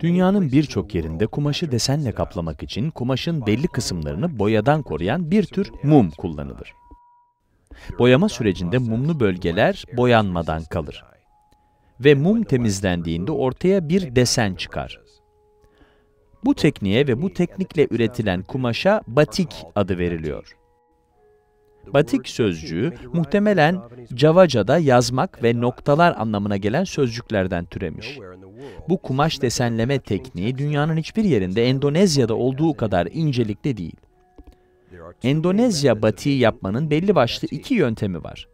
Dünyanın birçok yerinde kumaşı desenle kaplamak için kumaşın belli kısımlarını boyadan koruyan bir tür mum kullanılır. Boyama sürecinde mumlu bölgeler boyanmadan kalır. Ve mum temizlendiğinde ortaya bir desen çıkar. Bu tekniğe ve bu teknikle üretilen kumaşa batik adı veriliyor. Batik sözcüğü muhtemelen Cavaca'da yazmak ve noktalar anlamına gelen sözcüklerden türemiş. Bu kumaş desenleme tekniği dünyanın hiçbir yerinde Endonezya'da olduğu kadar incelikli değil. Endonezya batiği yapmanın belli başlı iki yöntemi var.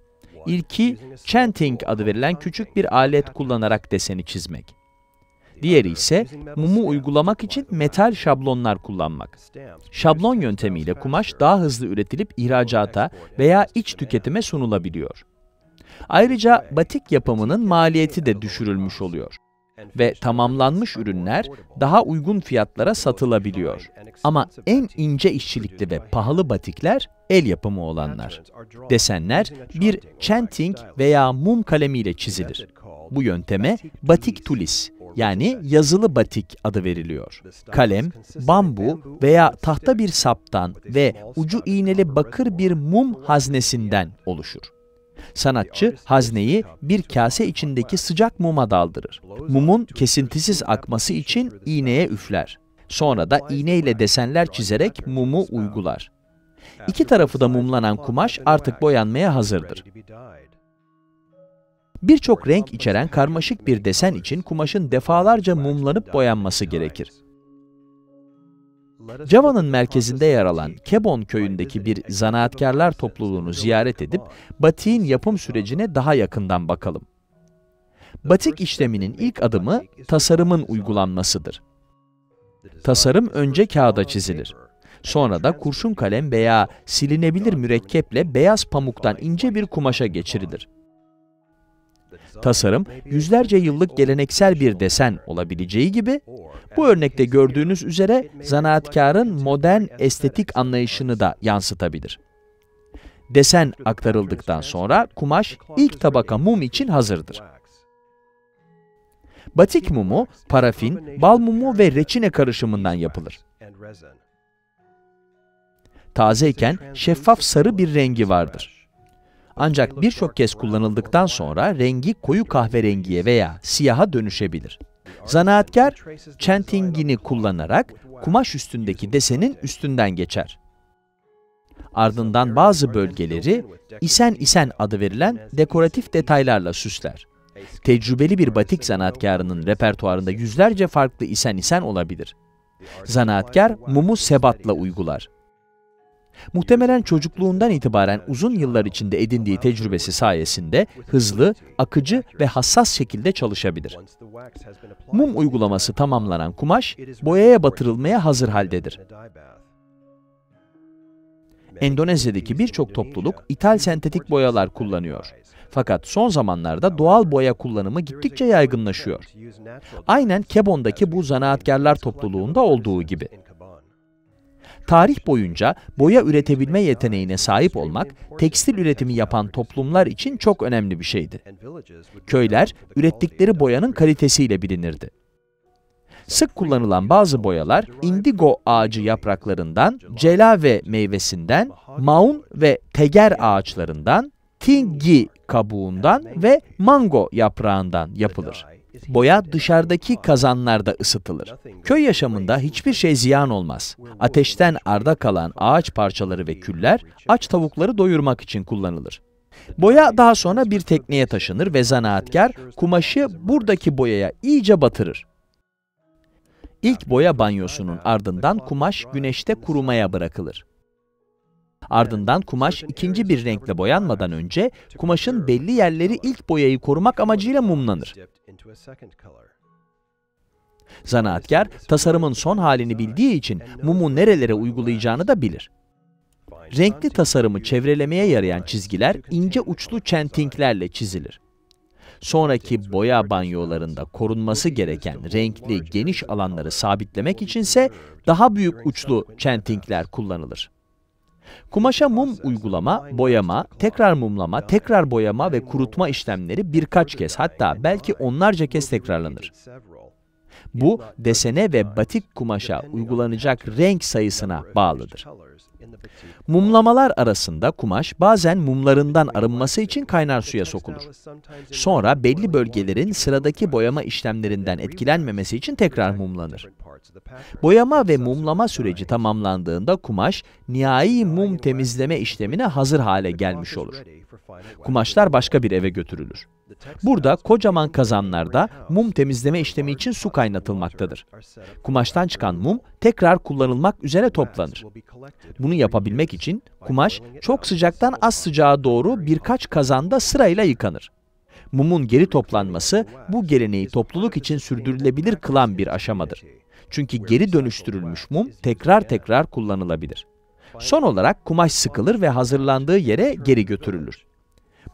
İlki, chanting adı verilen küçük bir alet kullanarak deseni çizmek. Diğeri ise mumu uygulamak için metal şablonlar kullanmak. Şablon yöntemiyle kumaş daha hızlı üretilip ihracata veya iç tüketime sunulabiliyor. Ayrıca batik yapımının maliyeti de düşürülmüş oluyor ve tamamlanmış ürünler daha uygun fiyatlara satılabiliyor. Ama en ince işçilikli ve pahalı batikler el yapımı olanlar. Desenler bir chanting veya mum kalemiyle çizilir. Bu yönteme batik tulis yani yazılı batik adı veriliyor. Kalem, bambu veya tahta bir saptan ve ucu iğneli bakır bir mum haznesinden oluşur. Sanatçı hazneyi bir kase içindeki sıcak muma daldırır. Mumun kesintisiz akması için iğneye üfler. Sonra da iğneyle desenler çizerek mumu uygular. İki tarafı da mumlanan kumaş artık boyanmaya hazırdır. Birçok renk içeren karmaşık bir desen için kumaşın defalarca mumlanıp boyanması gerekir. Java'nın merkezinde yer alan Kebon köyündeki bir zanaatkarlar topluluğunu ziyaret edip batiğin yapım sürecine daha yakından bakalım. Batik işleminin ilk adımı tasarımın uygulanmasıdır. Tasarım önce kağıda çizilir. Sonra da kurşun kalem veya silinebilir mürekkeple beyaz pamuktan ince bir kumaşa geçirilir. Tasarım yüzlerce yıllık geleneksel bir desen olabileceği gibi bu örnekte gördüğünüz üzere zanaatkarın modern estetik anlayışını da yansıtabilir. Desen aktarıldıktan sonra kumaş ilk tabaka mum için hazırdır. Batik mumu, parafin, bal mumu ve reçine karışımından yapılır. Tazeyken şeffaf sarı bir rengi vardır. Ancak birçok kez kullanıldıktan sonra rengi koyu kahverengiye veya siyaha dönüşebilir. Zanaatkar, çentingini kullanarak kumaş üstündeki desenin üstünden geçer. Ardından bazı bölgeleri isen isen adı verilen dekoratif detaylarla süsler. Tecrübeli bir batik zanaatkarının repertuarında yüzlerce farklı isen isen olabilir. Zanaatkar mumu sebatla uygular. Muhtemelen çocukluğundan itibaren uzun yıllar içinde edindiği tecrübesi sayesinde hızlı, akıcı ve hassas şekilde çalışabilir. Mum uygulaması tamamlanan kumaş, boyaya batırılmaya hazır haldedir. Endonezya'daki birçok topluluk ithal sentetik boyalar kullanıyor. Fakat son zamanlarda doğal boya kullanımı gittikçe yaygınlaşıyor. Aynen Kebon'daki bu zanaatkarlar topluluğunda olduğu gibi. Tarih boyunca boya üretebilme yeteneğine sahip olmak, tekstil üretimi yapan toplumlar için çok önemli bir şeydi. Köyler, ürettikleri boyanın kalitesiyle bilinirdi. Sık kullanılan bazı boyalar indigo ağacı yapraklarından, celave meyvesinden, maun ve teger ağaçlarından, tingi kabuğundan ve mango yaprağından yapılır. Boya dışarıdaki kazanlarda ısıtılır. Köy yaşamında hiçbir şey ziyan olmaz. Ateşten arda kalan ağaç parçaları ve küller aç tavukları doyurmak için kullanılır. Boya daha sonra bir tekneye taşınır ve zanaatkar kumaşı buradaki boyaya iyice batırır. İlk boya banyosunun ardından kumaş güneşte kurumaya bırakılır. Ardından kumaş ikinci bir renkle boyanmadan önce kumaşın belli yerleri ilk boyayı korumak amacıyla mumlanır. Zanaatkar tasarımın son halini bildiği için mumu nerelere uygulayacağını da bilir. Renkli tasarımı çevrelemeye yarayan çizgiler ince uçlu çentinglerle çizilir. Sonraki boya banyolarında korunması gereken renkli geniş alanları sabitlemek içinse daha büyük uçlu çentingler kullanılır. Kumaşa mum uygulama, boyama, tekrar mumlama, tekrar boyama ve kurutma işlemleri birkaç kez hatta belki onlarca kez tekrarlanır. Bu desene ve batik kumaşa uygulanacak renk sayısına bağlıdır. Mumlamalar arasında kumaş bazen mumlarından arınması için kaynar suya sokulur. Sonra belli bölgelerin sıradaki boyama işlemlerinden etkilenmemesi için tekrar mumlanır. Boyama ve mumlama süreci tamamlandığında kumaş nihai mum temizleme işlemine hazır hale gelmiş olur. Kumaşlar başka bir eve götürülür. Burada kocaman kazanlarda mum temizleme işlemi için su kaynatılmaktadır. Kumaştan çıkan mum tekrar kullanılmak üzere toplanır. Bunu bunu yapabilmek için kumaş çok sıcaktan az sıcağa doğru birkaç kazanda sırayla yıkanır. Mumun geri toplanması bu geleneği topluluk için sürdürülebilir kılan bir aşamadır. Çünkü geri dönüştürülmüş mum tekrar tekrar kullanılabilir. Son olarak kumaş sıkılır ve hazırlandığı yere geri götürülür.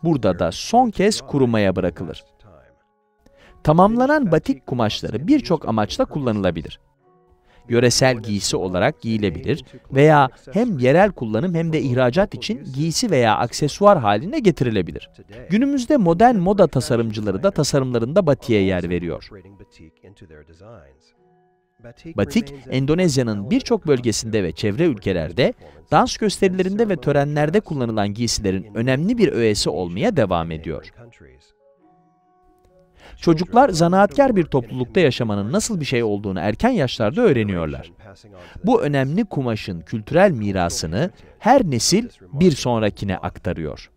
Burada da son kez kurumaya bırakılır. Tamamlanan batik kumaşları birçok amaçla kullanılabilir yöresel giysi olarak giyilebilir veya hem yerel kullanım hem de ihracat için giysi veya aksesuar haline getirilebilir. Günümüzde modern moda tasarımcıları da tasarımlarında batiye yer veriyor. Batik, Endonezya'nın birçok bölgesinde ve çevre ülkelerde, dans gösterilerinde ve törenlerde kullanılan giysilerin önemli bir öğesi olmaya devam ediyor. Çocuklar zanaatkar bir toplulukta yaşamanın nasıl bir şey olduğunu erken yaşlarda öğreniyorlar. Bu önemli kumaşın kültürel mirasını her nesil bir sonrakine aktarıyor.